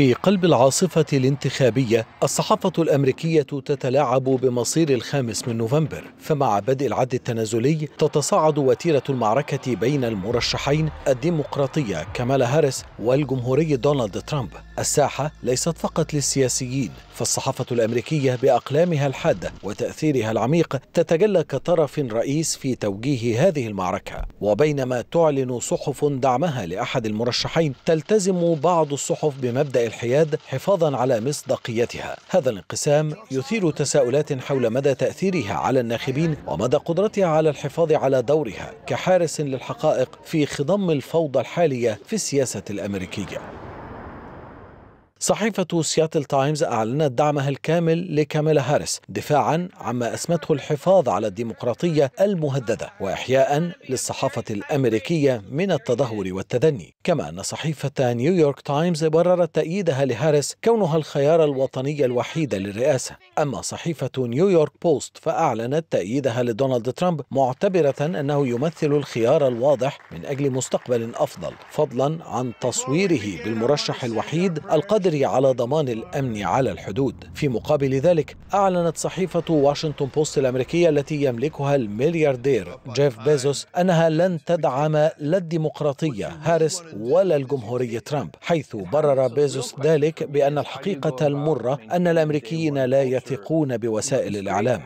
في قلب العاصفة الانتخابية الصحافة الأمريكية تتلاعب بمصير الخامس من نوفمبر فمع بدء العد التنازلي تتصاعد وتيرة المعركة بين المرشحين الديمقراطية كمالا هاريس والجمهوري دونالد ترامب الساحة ليست فقط للسياسيين فالصحافة الأمريكية بأقلامها الحادة وتأثيرها العميق تتجلى كطرف رئيس في توجيه هذه المعركة وبينما تعلن صحف دعمها لأحد المرشحين تلتزم بعض الصحف بمبدأ الحياد حفاظا على مصداقيتها هذا الانقسام يثير تساؤلات حول مدى تأثيرها على الناخبين ومدى قدرتها على الحفاظ على دورها كحارس للحقائق في خضم الفوضى الحالية في السياسة الأمريكية صحيفة سياتل تايمز أعلنت دعمها الكامل لكاميلا هاريس دفاعا عما أسمته الحفاظ على الديمقراطية المهددة وإحياء للصحافة الأمريكية من التدهور والتدني كما أن صحيفة نيويورك تايمز بررت تأييدها لهاريس كونها الخيار الوطني الوحيد للرئاسة أما صحيفة نيويورك بوست فأعلنت تأييدها لدونالد ترامب معتبرة أنه يمثل الخيار الواضح من أجل مستقبل أفضل فضلا عن تصويره بالمرشح الوحيد القادر القادر على ضمان الأمن على الحدود في مقابل ذلك أعلنت صحيفة واشنطن بوست الأمريكية التي يملكها الملياردير جيف بيزوس أنها لن تدعم لا الديمقراطية هاريس ولا الجمهورية ترامب حيث برر بيزوس ذلك بأن الحقيقة المرة أن الأمريكيين لا يثقون بوسائل الإعلام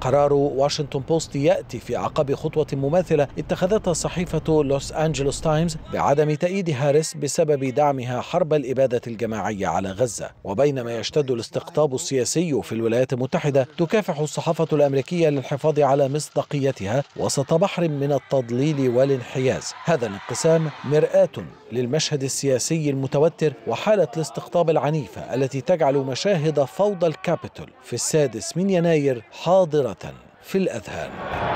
قرار واشنطن بوست يأتي في أعقاب خطوة مماثلة اتخذتها صحيفة لوس أنجلوس تايمز بعدم تأييد هاريس بسبب دعمها حرب الإبادة الجماعية على غزة وبينما يشتد الاستقطاب السياسي في الولايات المتحدة تكافح الصحافة الأمريكية للحفاظ على مصداقيتها وسط بحر من التضليل والانحياز هذا الانقسام مرآة للمشهد السياسي المتوتر وحالة الاستقطاب العنيفة التي تجعل مشاهد فوضى الكابيتول في السادس من يناير حاضرة في الأذهان